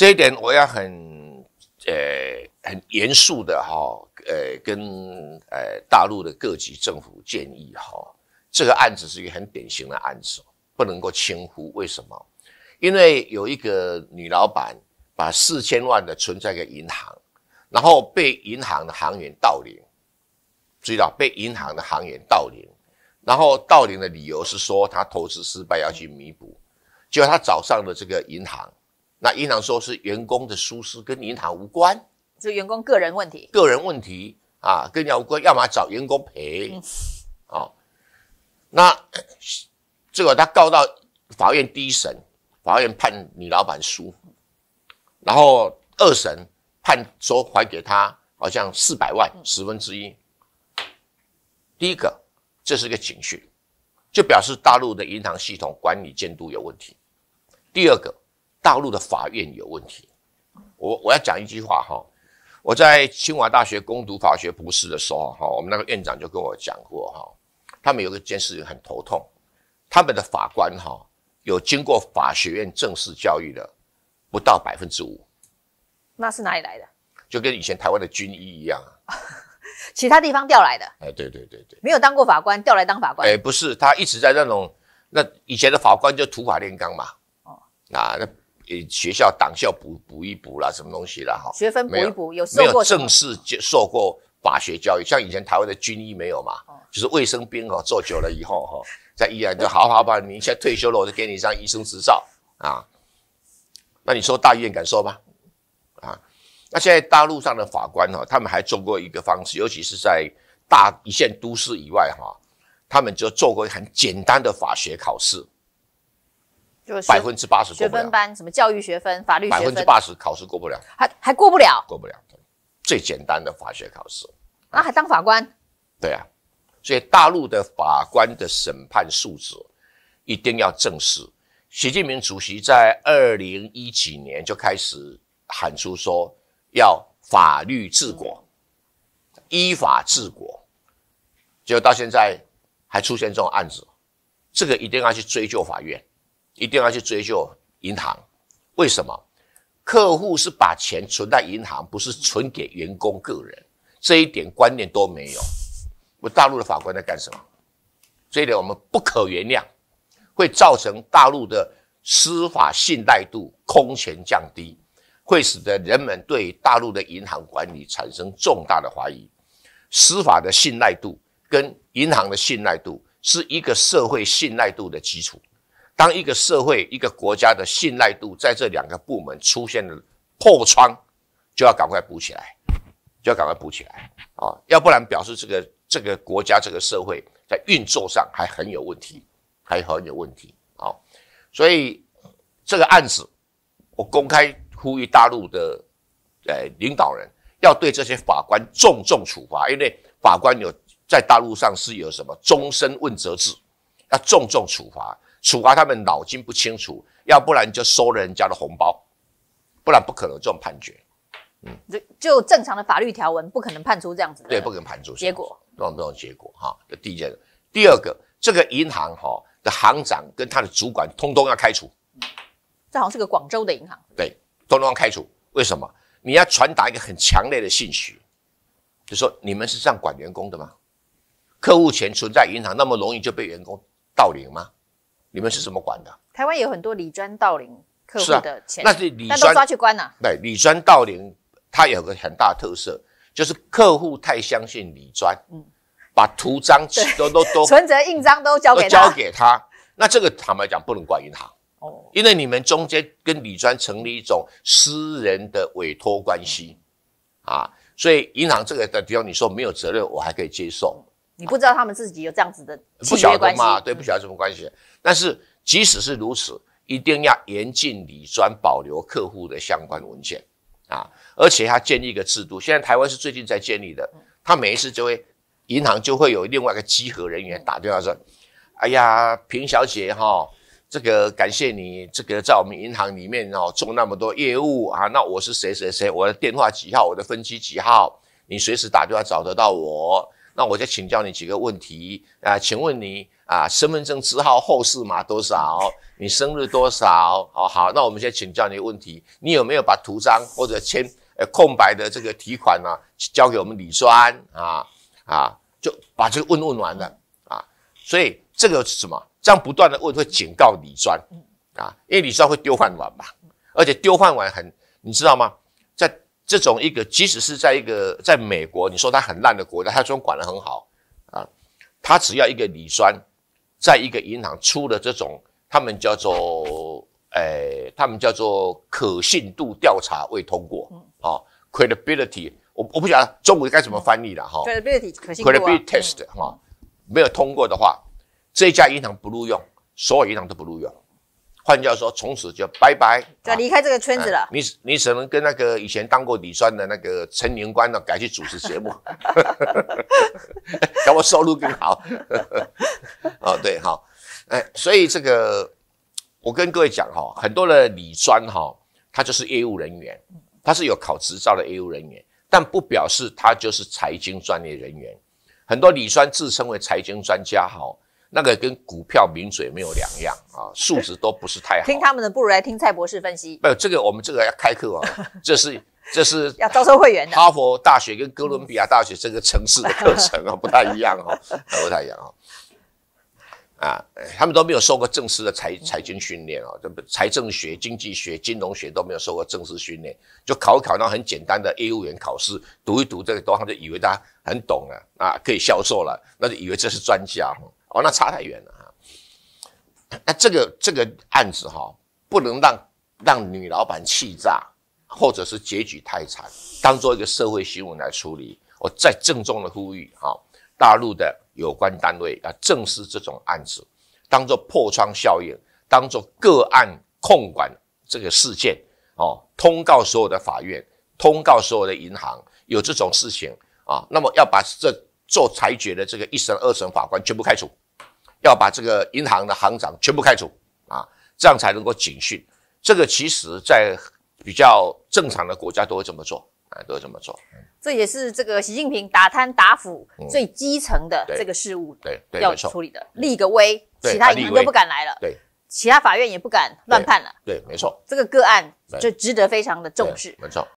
这一点我要很，呃，很严肃的哈，呃，跟呃大陆的各级政府建议哈，这个案子是一个很典型的案子，不能够轻忽。为什么？因为有一个女老板把四千万的存在给银行，然后被银行的行员盗领，意到被银行的行员盗领，然后盗领的理由是说她投资失败要去弥补，结果她找上了这个银行。那银行说是员工的疏失跟银行无关，是员工个人问题，个人问题啊，跟银行无关，要么找员工赔，哦，那这个他告到法院第一审，法院判女老板输，然后二审判说还给他好像四百万十分之一。第一个，这是个警讯，就表示大陆的银行系统管理监督有问题。第二个。大陆的法院有问题，我我要讲一句话哈，我在清华大学攻读法学博士的时候哈，我们那个院长就跟我讲过哈，他们有一件事很头痛，他们的法官哈有经过法学院正式教育的不到百分之五，那是哪里来的？就跟以前台湾的军医一样啊，其他地方调来的。哎，对对对对，没有当过法官调来当法官。哎，不是，他一直在那种那以前的法官就土法炼钢嘛。哦，那那。学校党校补补一补啦，什么东西啦？哈，学分补一补，有没有正式接受过法学教育？像以前台湾的军医没有嘛？哦，就是卫生兵哦，做久了以后哈，在医院就好好把。你现在退休了，我就给你上医生执照啊。那你说，大院敢收吗？啊，那现在大陆上的法官哈，他们还做过一个方式，尤其是在大一线都市以外哈，他们就做过很简单的法学考试。百分之八十学分班，什么教育学分、法律学分，百分之八十考试过不了，还还过不了，过不了，最简单的法学考试，那还当法官？对啊，所以大陆的法官的审判素质一定要正视。习近平主席在二零一几年就开始喊出说要法律治国、依法治国，结果到现在还出现这种案子，这个一定要去追究法院。一定要去追究银行，为什么？客户是把钱存在银行，不是存给员工个人，这一点观念都没有。我大陆的法官在干什么？这一点我们不可原谅，会造成大陆的司法信赖度空前降低，会使得人们对大陆的银行管理产生重大的怀疑。司法的信赖度跟银行的信赖度是一个社会信赖度的基础。当一个社会、一个国家的信赖度在这两个部门出现了破窗，就要赶快补起来，就要赶快补起来啊！要不然表示这个这个国家、这个社会在运作上还很有问题，还很有问题啊！所以这个案子，我公开呼吁大陆的呃领导人要对这些法官重重处罚，因为法官有在大陆上是有什么终身问责制，要重重处罚。处罚他们脑筋不清楚，要不然就收了人家的红包，不然不可能这种判决。嗯，就就正常的法律条文，不可能判出这样子。对，不可能判出结果。这种这种结果哈，这第一件第二个，这个银行哈的行长跟他的主管通通要开除。这好像是个广州的银行。对，通通要开除。为什么？你要传达一个很强烈的信息，就说你们是这样管员工的吗？客户钱存在银行那么容易就被员工盗领吗？你们是怎么管的？台湾有很多李专道林客户的钱，那是李专，那都抓去关了。对，李专道林它有个很大特色，就是客户太相信李专，嗯，把图章、都都都存折、印章都交给他，那这个坦白讲不能怪银行，哦，因为你们中间跟李专成立一种私人的委托关系，啊，所以银行这个，只要你说没有责任，我还可以接受。你不知道他们自己有这样子的不晓得嘛？对，不晓得什么关系。但是即使是如此，一定要严禁理专保留客户的相关文件啊！而且他建立一个制度，现在台湾是最近在建立的。他每一次就会，银行就会有另外一个稽核人员打电话说：“哎呀，平小姐哈，这个感谢你这个在我们银行里面哦做那么多业务啊，那我是谁谁谁，我的电话几号，我的分期几号，你随时打电话找得到我。”那我再请教你几个问题啊，请问你啊，身份证字号后四码多少？你生日多少？哦，好，那我们先请教你问题，你有没有把图章或者签呃空白的这个提款呢？交给我们李专啊啊，就把这个问问完了啊。所以这个是什么？这样不断的问会警告李专啊，因为李专会丢饭碗吧，而且丢饭碗很，你知道吗？在。这种一个，即使是在一个在美国，你说它很烂的国家，它这种管得很好啊。它只要一个乙酸，在一个银行出了这种，他们叫做诶，他们叫做可信度调查未通过啊，credibility，我我不晓得中文该怎么翻译了哈，credibility 可信度，credibility test 哈，没有通过的话，这家银行不录用，所有银行都不录用。换掉说，从此就拜拜，要离开这个圈子了。你你只能跟那个以前当过李专的那个陈宁官呢，改去主持节目，让 我收入更好。哦，对，好，哎，所以这个我跟各位讲哈，很多的李专哈，他就是业务人员，他是有考执照的业务人员，但不表示他就是财经专业人员。很多李专自称为财经专家哈。那个跟股票名嘴没有两样啊，素 质都不是太好。听他们的不如来听蔡博士分析。不，这个我们这个要开课啊，这是这是要招收会员的。哈佛大学跟哥伦比亚大学这个城市的课程啊，不太一样哦，不太一样啊。啊，他们都没有受过正式的财财经训练啊，这财政学、经济学、金融学都没有受过正式训练，就考一考那很简单的业务员考试，读一读这个，都他们就以为大家很懂了啊，可以销售了，那就以为这是专家哦。哦，那差太远了哈。那这个这个案子哈，不能让让女老板气炸，或者是结局太惨，当做一个社会新闻来处理。我再郑重的呼吁哈，大陆的有关单位要正视这种案子，当做破窗效应，当做个案控管这个事件哦，通告所有的法院，通告所有的银行，有这种事情啊，那么要把这。做裁决的这个一审、二审法官全部开除，要把这个银行的行长全部开除啊，这样才能够警训。这个其实，在比较正常的国家都会这么做啊，都这么做。这也是这个习近平打贪打腐最基层的这个事务，对，要处理的，立个威，其他银行都不敢来了，对，其他法院也不敢乱判了，对，没错，这个个案就值得非常的重视，没错。